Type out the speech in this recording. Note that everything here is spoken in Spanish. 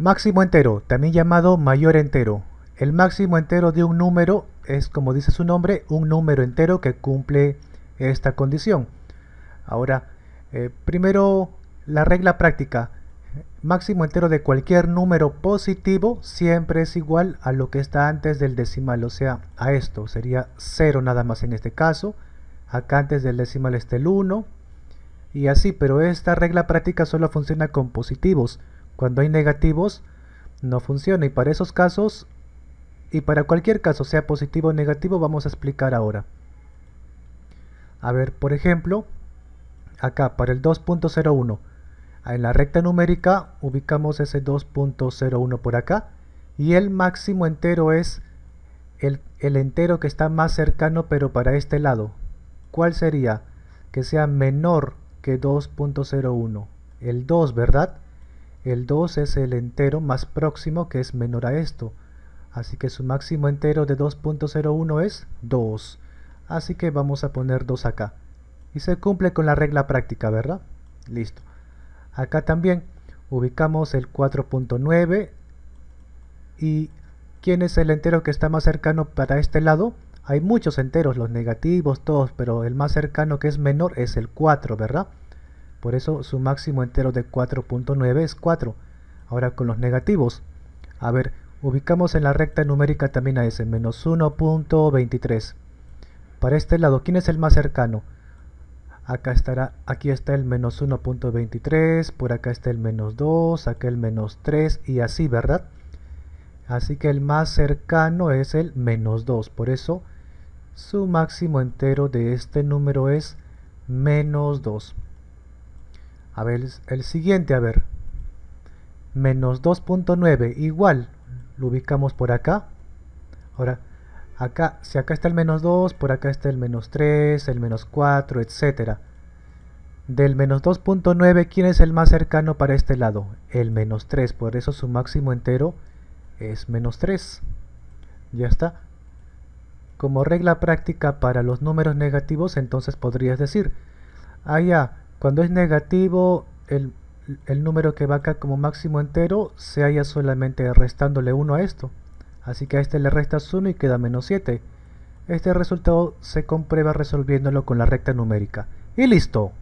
Máximo entero, también llamado mayor entero. El máximo entero de un número es, como dice su nombre, un número entero que cumple esta condición. Ahora, eh, primero la regla práctica. Máximo entero de cualquier número positivo siempre es igual a lo que está antes del decimal, o sea, a esto. Sería 0 nada más en este caso. Acá antes del decimal está el 1. Y así, pero esta regla práctica solo funciona con positivos cuando hay negativos, no funciona. Y para esos casos, y para cualquier caso, sea positivo o negativo, vamos a explicar ahora. A ver, por ejemplo, acá para el 2.01. En la recta numérica ubicamos ese 2.01 por acá. Y el máximo entero es el, entero que está más cercano, pero para este lado. ¿Cuál sería? Que sea menor que 2.01. El 2, ¿verdad? El 2 es el entero más próximo que es menor a esto. Así que su máximo entero de 2.01 es 2. Así que vamos a poner 2 acá. Y se cumple con la regla práctica, ¿verdad? Listo. Acá también ubicamos el 4.9. ¿Y quién es el entero que está más cercano para este lado? Hay muchos enteros, los negativos, todos, pero el más cercano que es menor es el 4, ¿verdad? Por eso su máximo entero de 4.9 es 4. Ahora con los negativos. A ver, ubicamos en la recta numérica también a ese, menos 1.23. Para este lado, ¿quién es el más cercano? Acá estará, aquí está el menos 1.23, por acá está el menos 2, acá el menos 3 y así, ¿verdad? Así que el más cercano es el menos 2, por eso su máximo entero de este número es menos 2. A ver, el siguiente, a ver. Menos 2.9 igual. Lo ubicamos por acá. Ahora, acá, si acá está el menos 2, por acá está el menos 3, el menos 4, etcétera. Del menos 2.9, ¿quién es el más cercano para este lado? El menos 3, por eso su máximo entero es menos 3. Ya está. Como regla práctica para los números negativos, entonces podrías decir, allá ah, cuando es negativo, el, número que va acá como máximo entero se halla solamente restándole 1 a esto. Así que a este le restas 1 y queda menos 7. Este resultado se comprueba resolviéndolo con la recta numérica. ¡Y listo!